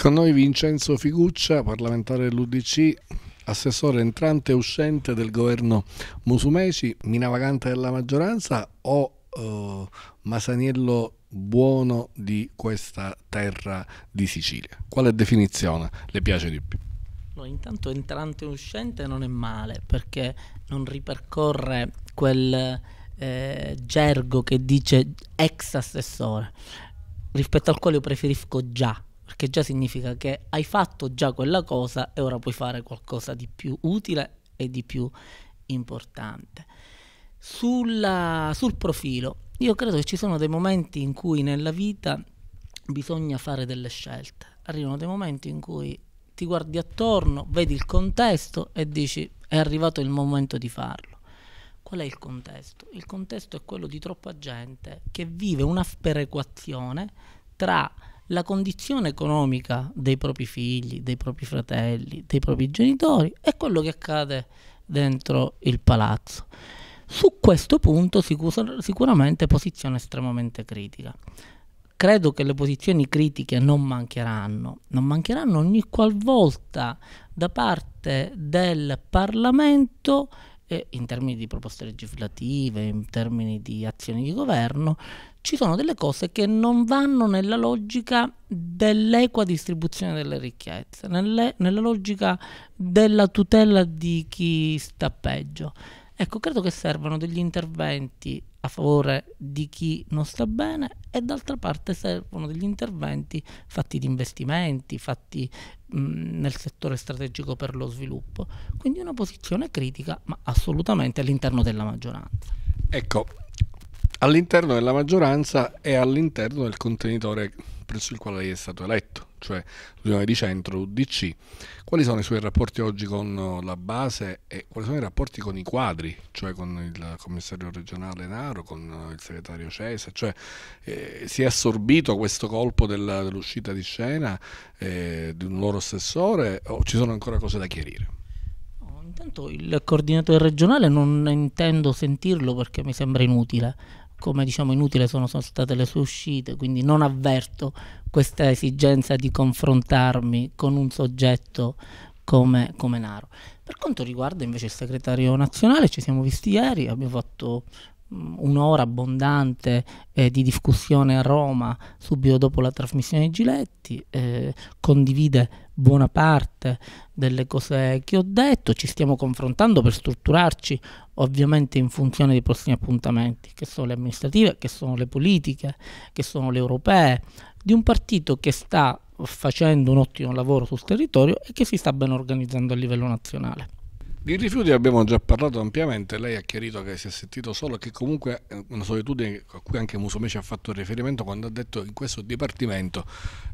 con noi Vincenzo Figuccia, parlamentare dell'Udc, assessore entrante e uscente del governo Musumeci, mina vagante della maggioranza o eh, Masaniello buono di questa terra di Sicilia? Quale definizione le piace di più? No, intanto entrante e uscente non è male perché non ripercorre quel eh, gergo che dice ex assessore rispetto al quale io preferisco già perché già significa che hai fatto già quella cosa e ora puoi fare qualcosa di più utile e di più importante. Sulla, sul profilo, io credo che ci sono dei momenti in cui nella vita bisogna fare delle scelte. Arrivano dei momenti in cui ti guardi attorno, vedi il contesto e dici è arrivato il momento di farlo. Qual è il contesto? Il contesto è quello di troppa gente che vive una sperequazione tra la condizione economica dei propri figli, dei propri fratelli, dei propri genitori e quello che accade dentro il palazzo. Su questo punto sicuramente posizione estremamente critica. Credo che le posizioni critiche non mancheranno, non mancheranno ogni qualvolta da parte del Parlamento eh, in termini di proposte legislative, in termini di azioni di governo, ci sono delle cose che non vanno nella logica dell'equa distribuzione delle ricchezze, nelle, nella logica della tutela di chi sta peggio. Ecco, credo che servano degli interventi a favore di chi non sta bene e d'altra parte servono degli interventi fatti di investimenti, fatti mh, nel settore strategico per lo sviluppo. Quindi una posizione critica, ma assolutamente all'interno della maggioranza. Ecco, all'interno della maggioranza e all'interno del contenitore presso il quale lei è stato eletto cioè l'Unione di Centro, UDC. quali sono i suoi rapporti oggi con eh, la base e quali sono i rapporti con i quadri, cioè con il commissario regionale Naro, con eh, il segretario Cesa, cioè eh, si è assorbito questo colpo della, dell'uscita di scena eh, di un loro assessore o ci sono ancora cose da chiarire? Intanto il coordinatore regionale non intendo sentirlo perché mi sembra inutile come diciamo inutile sono, state le sue uscite, quindi non avverto questa esigenza di confrontarmi con un soggetto come, come Naro. Per quanto riguarda invece il segretario nazionale, ci siamo visti ieri, abbiamo fatto Mm, un'ora abbondante eh, di discussione a Roma subito dopo la trasmissione di Giletti, eh, condivide buona parte delle cose che ho detto, ci stiamo confrontando per strutturarci ovviamente in funzione dei prossimi appuntamenti, che sono le amministrative, che sono le politiche, che sono le europee, di un partito che sta facendo un ottimo lavoro sul territorio e che si sta ben organizzando a livello nazionale. Di rifiuti abbiamo già parlato ampiamente, lei ha chiarito che si è sentito solo che comunque è eh, una solitudine a cui anche Musumeci ha fatto riferimento quando ha detto che in questo dipartimento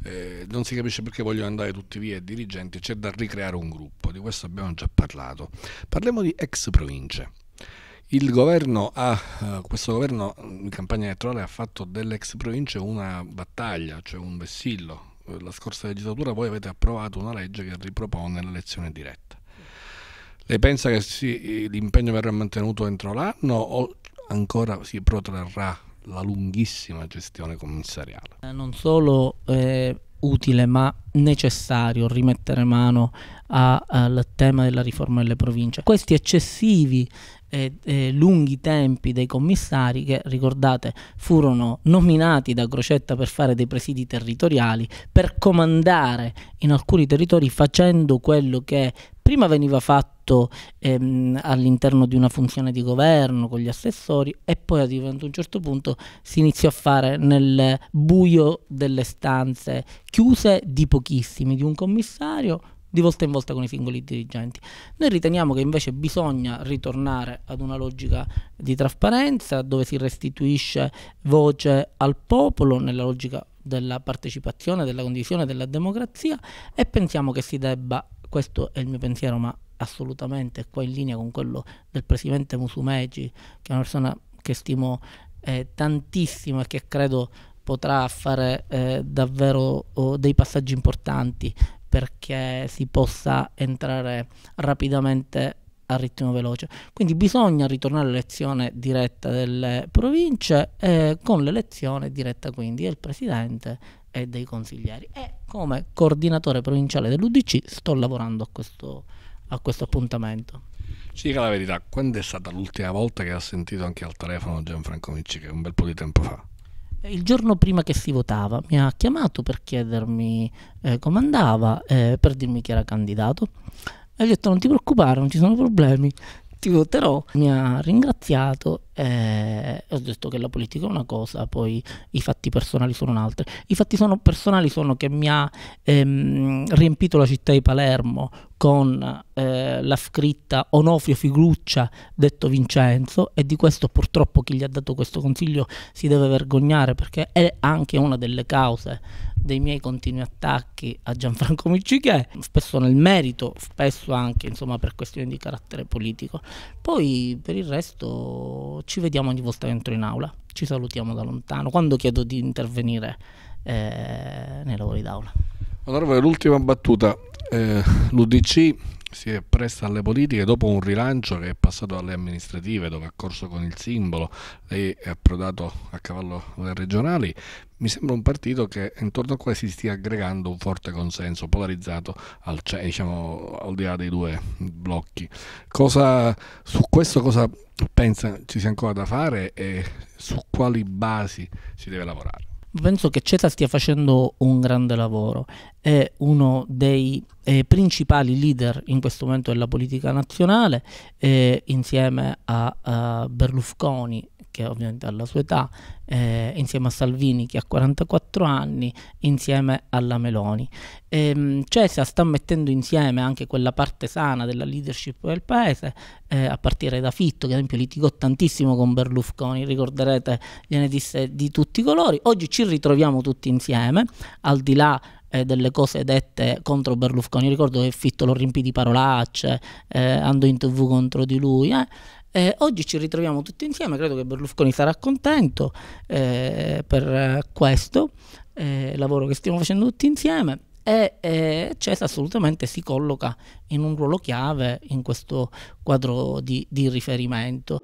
eh, non si capisce perché vogliono andare tutti via i dirigenti, c'è da ricreare un gruppo, di questo abbiamo già parlato. Parliamo di ex province. Il governo ha, eh, questo governo in campagna elettorale ha fatto delle ex province una battaglia, cioè un vessillo. Eh, la scorsa legislatura voi avete approvato una legge che ripropone l'elezione diretta lei pensa che sì, l'impegno verrà mantenuto entro l'anno o ancora si protrarrà la lunghissima gestione commissariale? Eh, non solo eh, utile ma necessario rimettere mano a, al tema della riforma delle province. Questi eccessivi e eh, lunghi tempi dei commissari che, ricordate, furono nominati da Crocetta per fare dei presidi territoriali, per comandare in alcuni territori facendo quello che prima veniva fatto ehm, all'interno di una funzione di governo con gli assessori e poi ad un certo punto si iniziò a fare nel buio delle stanze chiuse di pochissimi, di un commissario di volta in volta con i singoli dirigenti. Noi riteniamo che invece bisogna ritornare ad una logica di trasparenza dove si restituisce voce al popolo nella logica della partecipazione, della condivisione, della democrazia e pensiamo che si debba questo è il mio pensiero, ma assolutamente qua in linea con quello del presidente Musumeci, che è una persona che stimo eh, tantissimo e che credo potrà fare eh, davvero oh, dei passaggi importanti perché si possa entrare rapidamente a ritmo veloce. Quindi bisogna ritornare all'elezione diretta delle province eh, con l'elezione diretta quindi del presidente e dei consiglieri. E come coordinatore provinciale dell'UDC sto lavorando a questo, a questo appuntamento. Ci dica la verità, quando è stata l'ultima volta che ha sentito anche al telefono Gianfranco Micci, che è un bel po' di tempo fa? Il giorno prima che si votava mi ha chiamato per chiedermi eh, come andava, eh, per dirmi che era candidato. E gli ho detto non ti preoccupare, non ci sono problemi, ti voterò. Mi ha ringraziato eh, ho detto che la politica è una cosa, poi i fatti personali sono un'altra. I fatti sono personali sono che mi ha ehm, riempito la città di Palermo con eh, la scritta Onofrio Figluccia, detto Vincenzo, e di questo purtroppo chi gli ha dato questo consiglio si deve vergognare perché è anche una delle cause dei miei continui attacchi a Gianfranco Miccichè, spesso nel merito, spesso anche insomma, per questioni di carattere politico. Poi per il resto ci vediamo ogni volta che entro in aula, ci salutiamo da lontano, quando chiedo di intervenire eh, nei lavori d'aula. Onorevole, l'ultima battuta, eh, l'UDC si è presta alle politiche dopo un rilancio che è passato alle amministrative dove ha corso con il simbolo, e è approdato a cavallo delle regionali, mi sembra un partito che intorno a cui si stia aggregando un forte consenso polarizzato al, diciamo, al di là dei due blocchi. Cosa, su questo cosa pensa ci sia ancora da fare e su quali basi si deve lavorare? Penso che CETA stia facendo un grande lavoro, è uno dei eh, principali leader in questo momento della politica nazionale, eh, insieme a, a, Berlusconi che ovviamente ha la sua età, eh, insieme a Salvini che ha 44 anni, insieme alla Meloni. Ehm, Cesia cioè, sta mettendo insieme anche quella parte sana della leadership del paese, eh, a partire da Fitto, che ad esempio litigò tantissimo con Berlusconi, ricorderete, gliene disse di tutti i colori. Oggi ci ritroviamo tutti insieme, al di là eh, delle cose dette contro Berlusconi. Ricordo che Fitto lo riempì di parolacce, eh, andò in tv contro di lui. Eh. eh oggi ci ritroviamo tutti insieme, credo che Berlusconi sarà contento eh, per eh, questo lavoro che stiamo facendo tutti insieme e eh, Ces assolutamente si colloca in un ruolo chiave in questo quadro di, di riferimento.